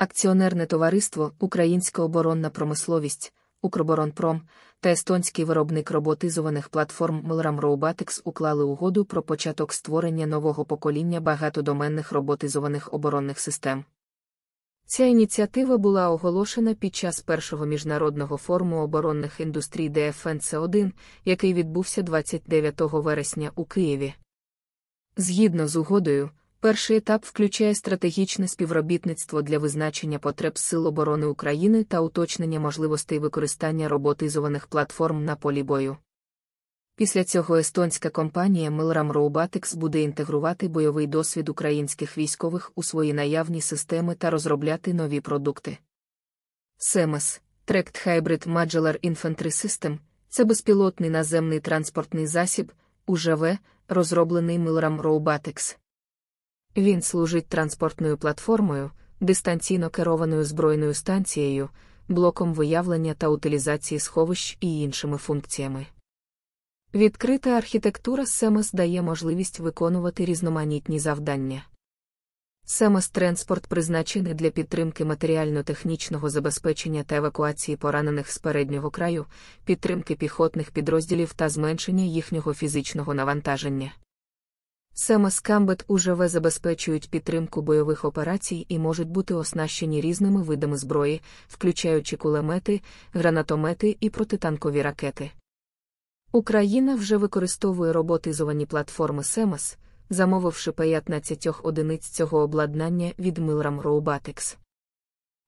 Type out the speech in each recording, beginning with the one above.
акціонерне товариство, Українська оборонна промисловість, Укроборонпром та естонський виробник роботизованих платформ Milram Robotics уклали угоду про початок створення нового покоління багатодоменних роботизованих оборонних систем. Ця ініціатива була оголошена під час першого міжнародного форуму оборонних індустрій ДФНЦ1, який відбувся 29 вересня у Києві. Згідно з угодою, Перший етап включає стратегічне співробітництво для визначення потреб Сил оборони України та уточнення можливостей використання роботизованих платформ на полі бою. Після цього естонська компанія Milram Robotics буде інтегрувати бойовий досвід українських військових у свої наявні системи та розробляти нові продукти. SEMES Tracked Hybrid Modular Infantry System це безпілотний наземний транспортний засіб, УЖВ, розроблений Milram Robotics. Він служить транспортною платформою, дистанційно керованою збройною станцією, блоком виявлення та утилізації сховищ і іншими функціями. Відкрита архітектура СЕМЕС дає можливість виконувати різноманітні завдання. Семес Транспорт призначений для підтримки матеріально-технічного забезпечення та евакуації поранених з переднього краю, підтримки піхотних підрозділів та зменшення їхнього фізичного навантаження. Саме Скамбет УЖВ забезпечують підтримку бойових операцій і можуть бути оснащені різними видами зброї, включаючи кулемети, гранатомети і протитанкові ракети. Україна вже використовує роботизовані платформи СЕМАС, замовивши 15 одиниць цього обладнання від Милрам Роубатекс.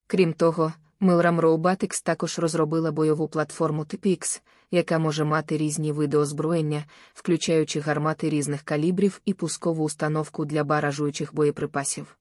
Крім того, Милрам Роубатикс також розробила бойову платформу TPX, яка може мати різні види озброєння, включаючи гармати різних калібрів і пускову установку для баражуючих боєприпасів.